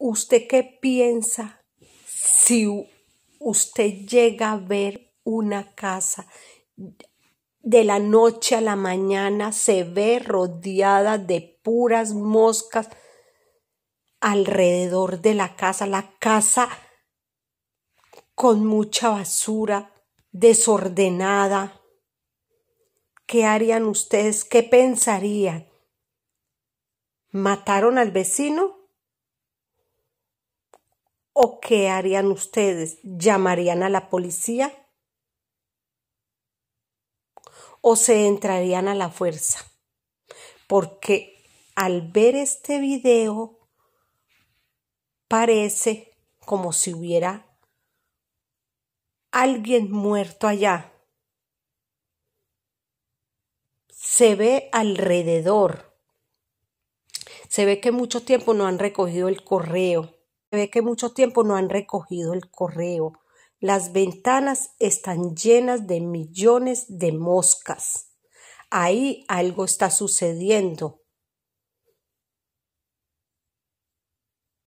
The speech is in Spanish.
¿Usted qué piensa si usted llega a ver una casa de la noche a la mañana, se ve rodeada de puras moscas alrededor de la casa, la casa con mucha basura, desordenada? ¿Qué harían ustedes? ¿Qué pensarían? ¿Mataron al vecino? ¿O qué harían ustedes? ¿Llamarían a la policía? ¿O se entrarían a la fuerza? Porque al ver este video parece como si hubiera alguien muerto allá. Se ve alrededor. Se ve que mucho tiempo no han recogido el correo ve que mucho tiempo no han recogido el correo. Las ventanas están llenas de millones de moscas. Ahí algo está sucediendo.